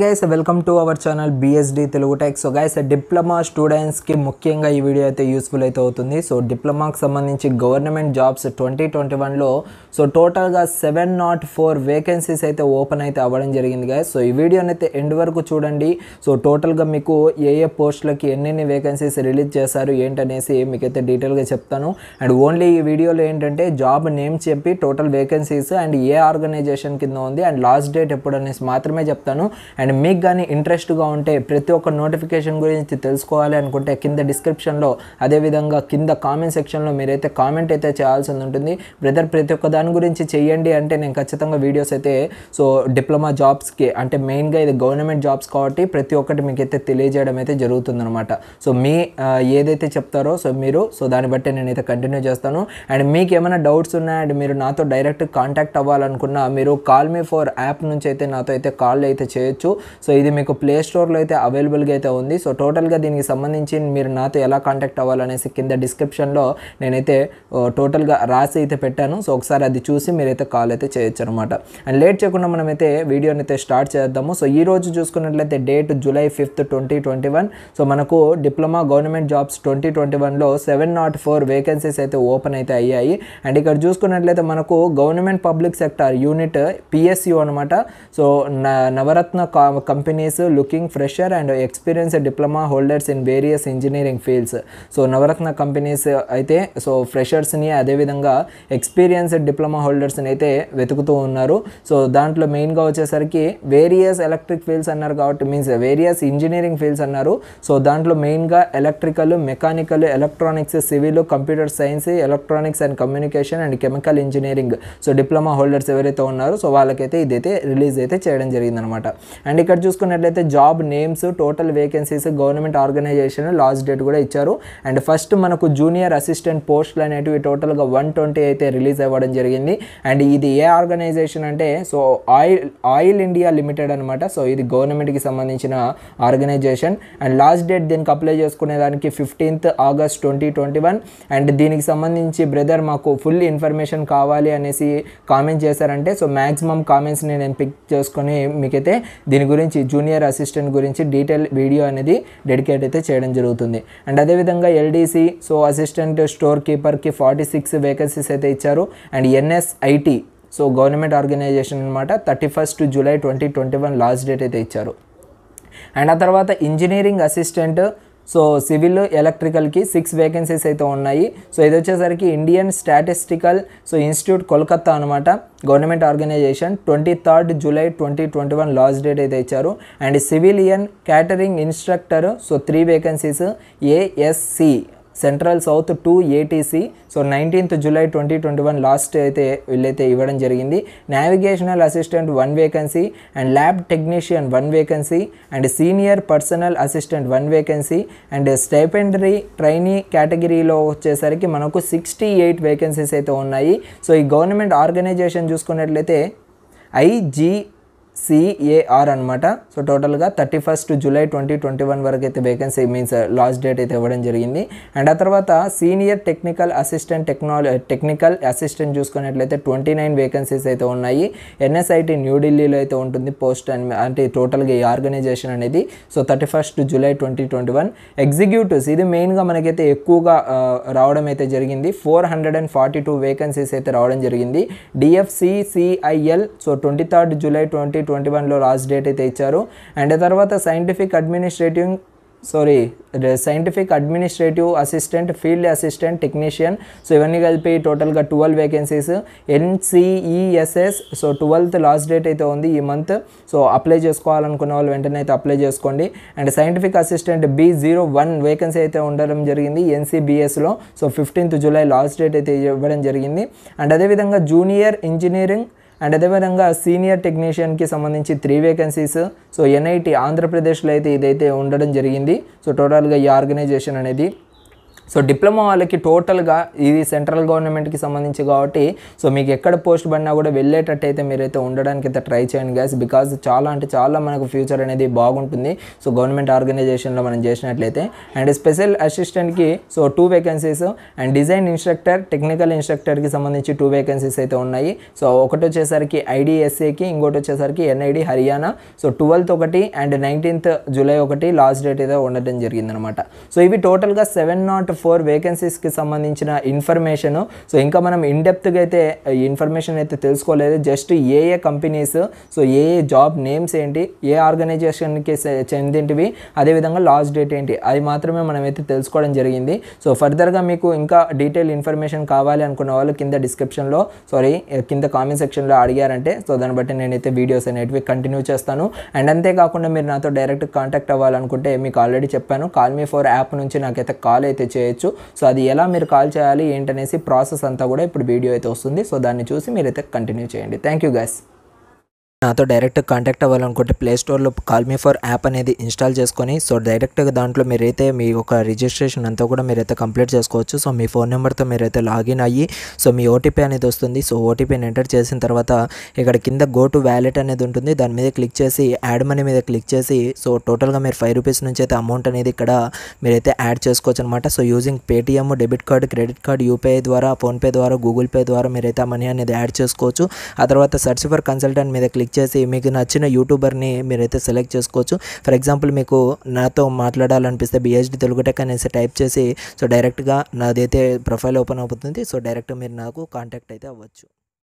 guys welcome to our channel BSD Telugu tech so guys diploma స్టూడెంట్స్కి ముఖ్యంగా ఈ video అయితే యూస్ఫుల్ అయితే అవుతుంది సో డిప్లొమాకి సంబంధించి గవర్నమెంట్ జాబ్స్ ట్వంటీ ట్వంటీ వన్లో సో టోటల్గా సెవెన్ నాట్ ఫోర్ వేకెన్సీస్ అయితే ఓపెన్ అయితే అవ్వడం జరిగింది గైస్ సో ఈ వీడియోని అయితే ఎండ్ వరకు చూడండి సో టోటల్గా మీకు ఏ ఏ పోస్టులకి ఎన్నెన్ని వేకెన్సీస్ రిలీజ్ చేశారు ఏంటనేసి మీకైతే డీటెయిల్గా చెప్తాను అండ్ ఓన్లీ ఈ వీడియోలో ఏంటంటే జాబ్ నేమ్ చెప్పి టోటల్ వేకెన్సీస్ అండ్ ఏ ఆర్గనైజేషన్ కింద ఉంది అండ్ లాస్ట్ డేట్ ఎప్పుడు అనేసి మాత్రమే చెప్తాను అండ్ మీకు కానీ ఇంట్రెస్ట్గా ఉంటే ప్రతి ఒక్క నోటిఫికేషన్ గురించి తెలుసుకోవాలి అనుకుంటే కింద డిస్క్రిప్షన్లో అదేవిధంగా కింద కామెంట్ సెక్షన్లో మీరైతే కామెంట్ అయితే చేయాల్సి ఉంటుంది బ్రదర్ ప్రతి ఒక్క దాని గురించి చేయండి అంటే నేను ఖచ్చితంగా వీడియోస్ అయితే సో డిప్లొమా జాబ్స్కి అంటే మెయిన్గా ఇది గవర్నమెంట్ జాబ్స్ కాబట్టి ప్రతి ఒక్కటి మీకు అయితే తెలియజేయడం అయితే జరుగుతుందనమాట సో మీ ఏదైతే చెప్తారో సో మీరు సో దాన్ని బట్టి నేనైతే కంటిన్యూ చేస్తాను అండ్ మీకు ఏమైనా డౌట్స్ ఉన్నాయి అండ్ మీరు నాతో డైరెక్ట్ కాంటాక్ట్ అవ్వాలనుకున్నా మీరు కాల్ మీ ఫోర్ యాప్ నుంచి అయితే నాతో అయితే కాల్ అయితే చేయొచ్చు చేసుకోవచ్చు సో ఇది మీకు ప్లే స్టోర్లో అయితే అవైలబుల్గా అయితే ఉంది సో టోటల్గా దీనికి సంబంధించి మీరు నాతో ఎలా కాంటాక్ట్ అవ్వాలనేసి కింద డిస్క్రిప్షన్లో నేనైతే టోటల్గా రాసి అయితే పెట్టాను సో ఒకసారి అది చూసి మీరైతే కాల్ అయితే చేయొచ్చు అనమాట అండ్ లేట్ చేయకుండా మనమైతే వీడియోని అయితే స్టార్ట్ చేద్దాము సో ఈ రోజు చూసుకున్నట్లయితే date July fifth twenty twenty one so మనకు diploma government jobs twenty twenty వన్లో సెవెన్ నాట్ ఫోర్ వేకెన్సీస్ అయితే ఓపెన్ అయితే అయ్యాయి అండ్ ఇక్కడ చూసుకున్నట్లయితే మనకు government public sector unit PSU అనమాట so Navratna companies looking fresher and experience diploma holders in various engineering fields so Navratna companies అయితే సో ఫ్రెషర్స్ని అదేవిధంగా ఎక్స్పీరియన్స్ డిప్లొమా హోల్డర్స్ని అయితే వెతుకుతూ ఉన్నారు సో దాంట్లో మెయిన్గా వచ్చేసరికి వేరియస్ ఎలక్ట్రిక్ ఫీల్డ్స్ అన్నారు కాబట్టి మీన్స్ వేరియస్ ఇంజనీరింగ్ ఫీల్డ్స్ అన్నారు సో దాంట్లో మెయిన్గా electrical mechanical electronics civil computer science electronics and communication and chemical engineering so diploma holders ఎవరైతే ఉన్నారో సో వాళ్ళకైతే ఇదైతే రిలీజ్ అయితే చేయడం జరిగిందనమాట అండ్ ఇక్కడ చూసుకున్నట్లయితే job names total vacancies government organization last date కూడా ఇచ్చారు అండ్ ఫస్ట్ మనకు జూనియర్ అసిస్టెంట్ పోస్టులు అనేటివి టోటల్గా వన్ ట్వంటీ అయితే రిలీజ్ అవ్వడం జరిగింది అండ్ ఇది ఏ ఆర్గనైజేషన్ అంటే so oil oil India limited అనమాట సో ఇది గవర్నమెంట్కి సంబంధించిన ఆర్గనైజేషన్ అండ్ లాస్ట్ డేట్ దీనికి అప్లై చేసుకునే దానికి fifteenth August twenty twenty one and దీనికి సంబంధించి బ్రదర్ మాకు ఫుల్ ఇన్ఫర్మేషన్ కావాలి అనేసి కామెంట్ చేశారంటే సో మ్యాక్సిమం కామెంట్స్ని నేను పిక్ చేసుకొని మీకైతే దీని దీని గురించి జూనియర్ అసిస్టెంట్ గురించి డీటెయిల్ వీడియో అనేది డెడికేట్ అయితే చేయడం జరుగుతుంది అండ్ అదేవిధంగా ఎల్డీసీ సో అసిస్టెంట్ స్టోర్ కీపర్కి ఫార్టీ సిక్స్ వేకెన్సీస్ అయితే ఇచ్చారు and NSIT so government organization అనమాట thirty first July twenty twenty one last date అయితే ఇచ్చారు అండ్ ఆ తర్వాత ఇంజనీరింగ్ అసిస్టెంట్ సో సివిల్ ఎలక్ట్రికల్కి సిక్స్ వేకెన్సీస్ అయితే ఉన్నాయి సో ఇది వచ్చేసరికి Indian statistical so institute Kolkata అనమాట government organization twenty third July twenty twenty one last date అయితే ఇచ్చారు and civilian catering instructor so three vacancies ASC central south two ATC so nineteenth July twenty twenty one last అయితే వీళ్ళైతే ఇవ్వడం జరిగింది navigational assistant one vacancy and lab technician one vacancy and senior personal assistant one vacancy and stipendiary trainee కేటగిరీలో వచ్చేసరికి మనకు sixty eight vacancies అయితే ఉన్నాయి so ఈ గవర్నమెంట్ ఆర్గనైజేషన్ చూసుకున్నట్లయితే ఐజీ సిఏఆర్ అనమాట సో టోటల్గా thirty first July twenty twenty one వరకు అయితే వేకెన్సీ మీన్స్ లాస్ట్ డేట్ అయితే ఇవ్వడం జరిగింది అండ్ ఆ తర్వాత senior technical assistant technology technical assistant చూసుకున్నట్లయితే ట్వంటీ నైన్ వేకెన్సీస్ అయితే ఉన్నాయి ఎన్ఎస్ఐటి న్యూఢిల్లీలో అయితే ఉంటుంది పోస్ట్ అండ్ అంటే టోటల్గా ఈ ఆర్గనైజేషన్ అనేది so thirty first July twenty twenty one executives ఇది మెయిన్గా మనకైతే ఎక్కువగా uh, రావడం అయితే జరిగింది four hundred and forty two vacancies అయితే రావడం జరిగింది DFC CIL so twenty third July twenty twenty వన్లో లాస్ట్ డేట్ అయితే ఇచ్చారు అండ్ తర్వాత scientific administrative sorry scientific administrative assistant field assistant technician so ఇవన్నీ కలిపి టోటల్గా twelve vacancies NCESS so twelfth last date అయితే ఉంది ఈ మంత్ సో అప్లై చేసుకోవాలనుకున్న వాళ్ళు వెంటనే అయితే అప్లై చేసుకోండి and scientific assistant B zero one vacancy అయితే ఉండడం జరిగింది ఎన్సీబీఎస్లో so fifteenth July last date అయితే ఇవ్వడం జరిగింది అండ్ అదేవిధంగా జూనియర్ ఇంజనీరింగ్ అండ్ అదేవిధంగా సీనియర్ టెక్నీషియన్కి సంబంధించి త్రీ వేకెన్సీస్ సో ఎన్ఐటి ఆంధ్రప్రదేశ్లో అయితే ఇదైతే ఉండడం జరిగింది సో టోటల్గా ఈ ఆర్గనైజేషన్ అనేది సో డిప్లొమా వాళ్ళకి టోటల్గా ఇది సెంట్రల్ గవర్నమెంట్కి సంబంధించి కాబట్టి సో మీకు ఎక్కడ పోస్ట్ పడినా కూడా వెళ్ళేటట్టయితే మీరైతే ఉండడానికి అయితే ట్రై చేయండి గ్యాస్ బికాజ్ చాలా అంటే చాలా మనకు ఫ్యూచర్ అనేది బాగుంటుంది సో గవర్నమెంట్ ఆర్గనైజేషన్లో మనం చేసినట్లయితే అండ్ స్పెషల్ అసిస్టెంట్కి so two vacancies and design instructor technical ఇన్స్ట్రక్టర్కి సంబంధించి టూ వేకెన్సీస్ అయితే ఉన్నాయి సో ఒకటి వచ్చేసరికి ఐడిఎస్ఏకి ఇంకోటి వచ్చేసరికి ఎన్ఐడి హర్యానా సో ట్వెల్త్ ఒకటి అండ్ నైన్టీన్త్ జూలై ఒకటి లాస్ట్ డేట్ అయితే ఉండటం జరిగిందనమాట సో ఇవి టోటల్గా సెవెన్ నాట్ ఫోర్ వేకెన్సీస్కి సంబంధించిన ఇన్ఫర్మేషన్ సో ఇంకా మనం ఇన్డెప్త్గా అయితే ఇన్ఫర్మేషన్ అయితే తెలుసుకోలేదు జస్ట్ ఏ ఏ కంపెనీస్ సో ఏ ఏ జాబ్ నేమ్స్ ఏంటి ఏ ఆర్గనైజేషన్కి చెందింటివి అదేవిధంగా లాస్ట్ డేట్ ఏంటి అది మాత్రమే మనమైతే తెలుసుకోవడం జరిగింది సో ఫర్దర్గా మీకు ఇంకా డీటెయిల్ ఇన్ఫర్మేషన్ కావాలి అనుకున్న వాళ్ళు కింద డిస్క్రిప్షన్లో సారీ కింద కామెంట్ సెక్షన్లో అడిగారంటే సో దాన్ని బట్టి నేనైతే వీడియోస్ అనేటివి కంటిన్యూ చేస్తాను అండ్ అంతేకాకుండా మీరు నాతో డైరెక్ట్ కాంటాక్ట్ అవ్వాలనుకుంటే మీకు ఆల్రెడీ చెప్పాను కాల్ మీ ఫోర్ యాప్ నుంచి నాకైతే కాల్ అయితే చేయ చేయొచ్చు సో అది ఎలా మీరు కాల్ చేయాలి ఏంటనేసి ప్రాసెస్ అంతా కూడా ఇప్పుడు వీడియో అయితే వస్తుంది సో దాన్ని చూసి మీరైతే కంటిన్యూ చేయండి థ్యాంక్ యూ నాతో డైరెక్ట్ కాంటాక్ట్ అవ్వాలనుకుంటే play call me for app అనేది ఇన్స్టాల్ చేసుకొని సో డైరెక్ట్గా దాంట్లో మీరైతే మీ ఒక రిజిస్ట్రేషన్ అంతా కూడా మీరైతే కంప్లీట్ చేసుకోవచ్చు సో మీ ఫోన్ నెంబర్తో మీరైతే లాగిన్ అయ్యి సో మీ ఓటీపీ అనేది వస్తుంది సో ఓటీపీని ఎంటర్ చేసిన తర్వాత ఇక్కడ కింద గో టు వ్యాలెట్ అనేది ఉంటుంది దాని మీద క్లిక్ చేసి యాడ్ మనీ మీద క్లిక్ చేసి సో టోటల్గా మీరు ఫైవ్ రూపీస్ నుంచి అయితే అమౌంట్ అనేది ఇక్కడ మీరైతే యాడ్ చేసుకోవచ్చు అనమాట so using Paytm debit card credit card UPI ద్వారా ఫోన్పే ద్వారా గూగుల్ పే ద్వారా మీరైతే మనీ అనేది యాడ్ చేసుకోవచ్చు ఆ తర్వాత సర్చ్ ఫర్ కన్సల్టెంట్ మీద క్లిక్ క్లిక్ చేసి మీకు నచ్చిన యూట్యూబర్ని మీరైతే సెలెక్ట్ చేసుకోవచ్చు ఫర్ ఎగ్జాంపుల్ మీకు నాతో మాట్లాడాలనిపిస్తే బిహెచ్డి తెలుగు టెక్ అనేసి టైప్ చేసి సో డైరెక్ట్గా నాదైతే ప్రొఫైల్ ఓపెన్ అవుతుంది సో డైరెక్ట్ మీరు నాకు కాంటాక్ట్ అయితే అవ్వచ్చు